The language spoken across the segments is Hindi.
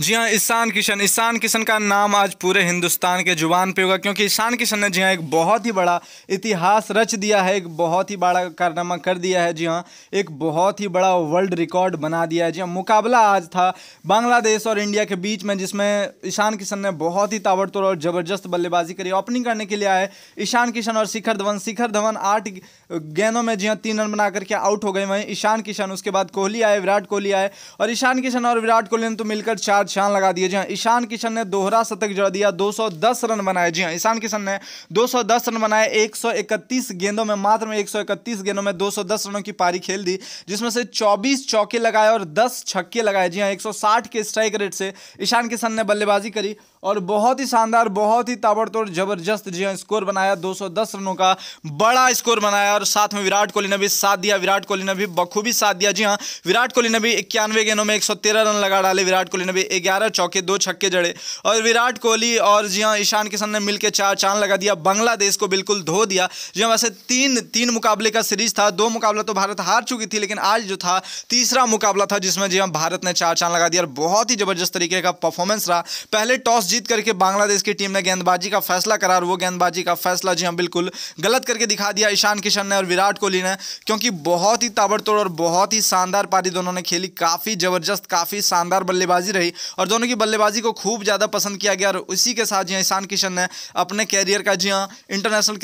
जी हाँ ईशान किशन ईशान किशन का नाम आज पूरे हिंदुस्तान के जुबान पे होगा क्योंकि ईशान किशन ने जी हाँ एक बहुत ही बड़ा इतिहास रच दिया है एक बहुत ही बड़ा कारनामा कर दिया है जी हाँ एक बहुत ही बड़ा वर्ल्ड रिकॉर्ड बना दिया है जी हाँ मुकाबला आज था बांग्लादेश और इंडिया के बीच में जिसमें ईशान किशन ने बहुत ही ताबड़तोड़ और ज़बरदस्त बल्लेबाजी करी ओपनिंग करने के लिए आए ईशान किशन और शिखर धवन शिखर धवन आठ गेंदों में जी हाँ तीन रन बना करके आउट हो गए वहीं ईशान किशन उसके बाद कोहली आए विराट कोहली आए और ईशान किशन और विराट कोहली ने तो मिलकर चार बाद शान लगा दिए जी हाँ ईशान किशन ने दोहरा शतक जड़ दिया 210 रन बनाए जी हाँ ईशान किशन ने 210 रन बनाए 131 गेंदों में मात्र में 131 गेंदों में 210 रनों की पारी खेल दी जिसमें से 24 चौके लगाए और 10 छक्के लगाए जी हाँ 160 के स्ट्राइक रेट से ईशान किशन ने बल्लेबाजी करी और बहुत ही शानदार बहुत ही ताबड़तोड़ जबरदस्त जी हाँ स्कोर बनाया 210 रनों का बड़ा स्कोर बनाया और साथ में विराट कोहली ने भी साथ दिया विराट कोहली ने भी बखूबी साथ दिया जी हाँ विराट कोहली ने भी इक्यानवे गेंदों में 113 रन लगा डाले विराट कोहली ने भी ग्यारह चौके दो छक्के जड़े और विराट कोहली और जी हाँ ईशान किशन ने मिलकर चार चांद लगा दिया बांग्लादेश को बिल्कुल धो दिया जी हाँ वैसे तीन तीन मुकाबले का सीरीज था दो मुकाबला तो भारत हार चुकी थी लेकिन आज जो था तीसरा मुकाबला था जिसमें जी हाँ भारत ने चार चांद लगा दिया और बहुत ही ज़बरदस्त तरीके का परफॉर्मेंस रहा पहले टॉस जीत करके बांग्लादेश की टीम ने गेंदबाजी का फैसला करा और वो गेंदबाजी का फैसला जी हाँ बिल्कुल गलत करके दिखा दिया ईशान किशन ने और विराट कोहली ने क्योंकि बहुत ही ताबड़तोड़ और बहुत ही शानदार पारी दोनों ने खेली काफ़ी ज़बरदस्त काफ़ी शानदार बल्लेबाजी रही और दोनों की बल्लेबाजी को खूब ज़्यादा पसंद किया गया और उसी के साथ जी ईशान किशन ने अपने कैरियर का जी हाँ इंटरनेशनल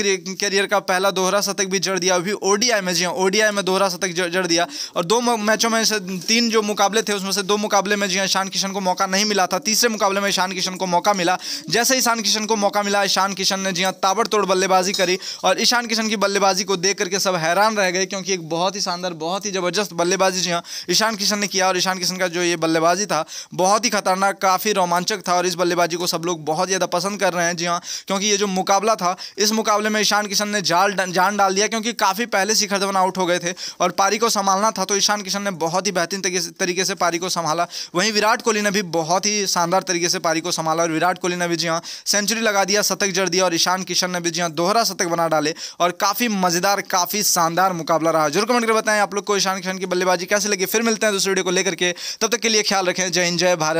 कैरियर का पहला दोहरा शतक भी जड़ दिया अभी ओडीआई में जी हाँ ओडीआई में दोहरा शतक जड़ दिया और दो मैचों में तीन जो मुकाबले थे उसमें से दो मुकाबले में जी हाँ, ईशान किशन को मौका नहीं मिला था तीसरे मुकाबले में ईशान किशन को मौका मिला जैसे ईशान किशन को मौका मिला ईशान किशन ने जी हाँ ताबड़तोड़ बल्लेबाजी करी और ईशान किशन की बल्लेबाजी को देख करके सब हैरान रह गए क्योंकि एक बहुत ही शानदार बहुत ही जबरदस्त बल्लेबाजी जी हाँ ईशान किशन ने किया और ईशान किशन का जो ये बल्लेबाजी था बहुत ही ही खतरनाक काफ़ी रोमांचक था और इस बल्लेबाजी को सब लोग बहुत ज़्यादा पसंद कर रहे हैं जी हाँ क्योंकि ये जो मुकाबला था इस मुकाबले में ईशान किशन ने जाल जान डाल दिया क्योंकि काफ़ी पहले शिखर धवन आउट हो गए थे और पारी को संभालना था तो ईशान किशन ने बहुत ही बेहतरीन तरीके से पारी को संभाला वहीं विराट कोहली ने भी बहुत ही शानदार तरीके से पारी को संभाला और विराट कोहली ने भी जी हाँ सेंचुरी लगा दिया शतक जड़ दिया और ईशान किशन ने भी जी हाँ दोहरा शतक बना डाले और काफ़ी मज़ेदार काफ़ी शानदार मुकाबला रहा जरूर कमेंट कर बताएं आप लोग को ईशान किशन की बल्लेबाजी कैसे लगी फिर मिलते हैं दूसरे वीडियो को लेकर के तब तक के लिए ख्याल रखें जय हिंद जय भारत